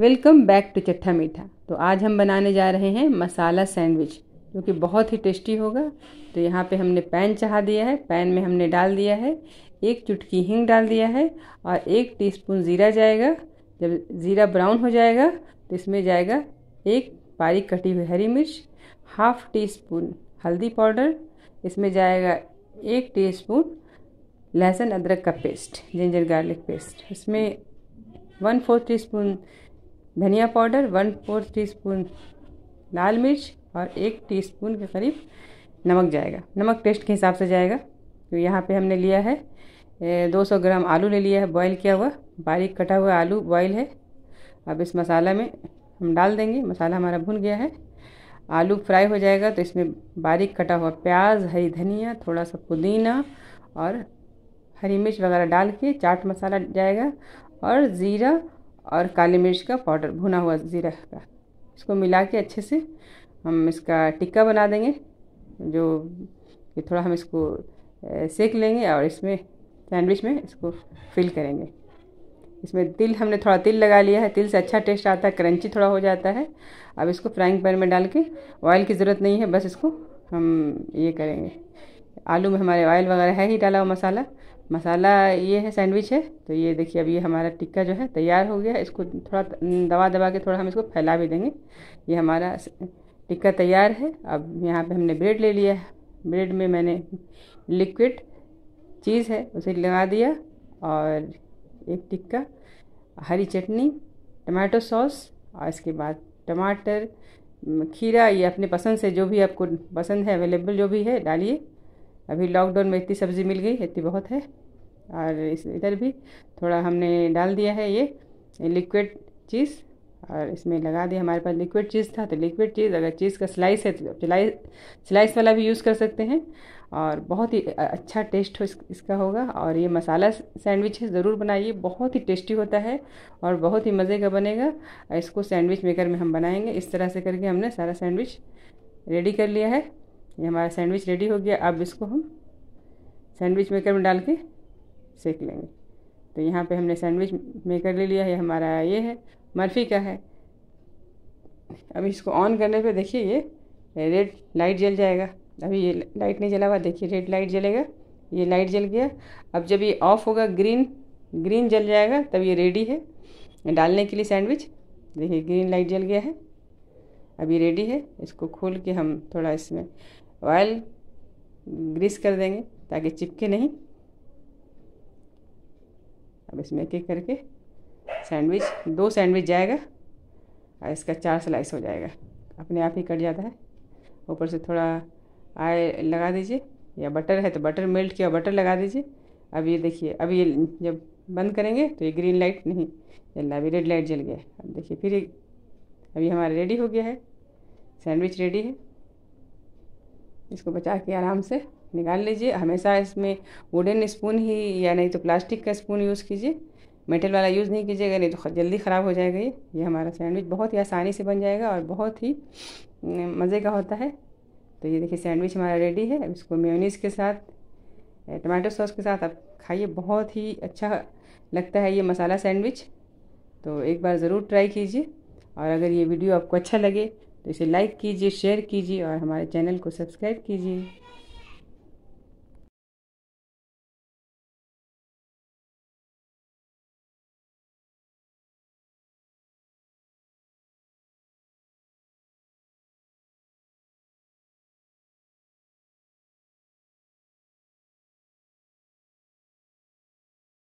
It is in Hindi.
वेलकम बैक टू चट्ठा मीठा तो आज हम बनाने जा रहे हैं मसाला सैंडविच जो कि बहुत ही टेस्टी होगा तो यहाँ पे हमने पैन चढ़ा दिया है पैन में हमने डाल दिया है एक चुटकी हिंग डाल दिया है और एक टीस्पून ज़ीरा जाएगा जब ज़ीरा ब्राउन हो जाएगा तो इसमें जाएगा एक बारीक कटी हुई हरी मिर्च हाफ टी स्पून हल्दी पाउडर इसमें जाएगा एक टी स्पून लहसुन अदरक का पेस्ट जिंजर गार्लिक पेस्ट इसमें वन फोर टी स्पून धनिया powder one four teaspoon लाल मिर्च और एक टी स्पून के करीब नमक जाएगा नमक टेस्ट के हिसाब से जाएगा तो यहाँ पे हमने लिया है 200 ग्राम आलू ले लिया है बॉईल किया हुआ बारीक कटा हुआ आलू बॉईल है अब इस मसाला में हम डाल देंगे मसाला हमारा भुन गया है आलू फ्राई हो जाएगा तो इसमें बारीक कटा हुआ प्याज हरी धनिया थोड़ा सा पुदीना और हरी मिर्च वगैरह डाल के चाट मसाला जाएगा और ज़ीरा और काली मिर्च का पाउडर भुना हुआ ज़ीरा का इसको मिला के अच्छे से हम इसका टिक्का बना देंगे जो कि थोड़ा हम इसको सेक लेंगे और इसमें सैंडविच में इसको फिल करेंगे इसमें तिल हमने थोड़ा तिल लगा लिया है तिल से अच्छा टेस्ट आता है क्रंची थोड़ा हो जाता है अब इसको फ्राइंग पैन में डाल के ऑयल की ज़रूरत नहीं है बस इसको हम ये करेंगे आलू में हमारे ऑयल वगैरह है ही डाला हुआ मसाला मसाला ये है सैंडविच है तो ये देखिए अब ये हमारा टिक्का जो है तैयार हो गया इसको थोड़ा दबा दबा के थोड़ा हम इसको फैला भी देंगे ये हमारा टिक्का तैयार है अब यहाँ पे हमने ब्रेड ले लिया है ब्रेड में मैंने लिक्विड चीज़ है उसे लगा दिया और एक टिक्का हरी चटनी टमाटो सॉस और इसके बाद टमाटर खीरा ये अपने पसंद से जो भी आपको पसंद है अवेलेबल जो भी है डालिए अभी लॉकडाउन में इतनी सब्ज़ी मिल गई इतनी बहुत है और इस इधर भी थोड़ा हमने डाल दिया है ये लिक्विड चीज़ और इसमें लगा दिया हमारे पास लिक्विड चीज़ था तो लिक्विड चीज़ अगर चीज़ का स्लाइस है तो स्लाइस स्लाइस वाला भी यूज़ कर सकते हैं और बहुत ही अच्छा टेस्ट हो इसका होगा और ये मसाला सैंडविच है ज़रूर बनाइए बहुत ही टेस्टी होता है और बहुत ही मज़े का बनेगा इसको सैंडविच मेकर में हम बनाएंगे इस तरह से करके हमने सारा सैंडविच रेडी कर लिया है ये हमारा सैंडविच रेडी हो गया अब इसको हम सैंडविच मेकर में डाल के सेक लेंगे तो यहाँ पे हमने सैंडविच मेकर ले लिया है हमारा ये है मर्फी का है अब इसको ऑन करने पे देखिए ये रेड लाइट जल जाएगा अभी ये लाइट नहीं जला हुआ देखिए रेड लाइट जलेगा ये लाइट जल गया अब जब ये ऑफ होगा ग्रीन ग्रीन जल जाएगा तब ये रेडी है डालने के लिए सैंडविच देखिए ग्रीन लाइट जल गया है अभी रेडी है इसको खोल के हम थोड़ा इसमें ऑयल ग्रीस कर देंगे ताकि चिपके नहीं अब इसमें एक करके सैंडविच दो सैंडविच जाएगा और इसका चार स्लाइस हो जाएगा अपने आप ही कट जाता है ऊपर से थोड़ा आय लगा दीजिए या बटर है तो बटर मेल्ट किया बटर लगा दीजिए अब ये देखिए अब ये जब बंद करेंगे तो ये ग्रीन लाइट नहीं रहा अभी रेड लाइट जल गया अब देखिए फिर अभी हमारा रेडी हो गया है सैंडविच रेडी है इसको बचा के आराम से निकाल लीजिए हमेशा इसमें वुडन स्पून ही या नहीं तो प्लास्टिक का स्पून यूज़ कीजिए मेटल वाला यूज़ नहीं कीजिएगा नहीं तो जल्दी ख़राब हो जाएगा ये ये हमारा सैंडविच बहुत ही आसानी से बन जाएगा और बहुत ही मज़े का होता है तो ये देखिए सैंडविच हमारा रेडी है इसको मेयोनीज़ के साथ टमाटो सॉस के साथ आप खाइए बहुत ही अच्छा लगता है ये मसाला सैंडविच तो एक बार ज़रूर ट्राई कीजिए और अगर ये वीडियो आपको अच्छा लगे तो इसे लाइक कीजिए शेयर कीजिए और हमारे चैनल को सब्सक्राइब कीजिए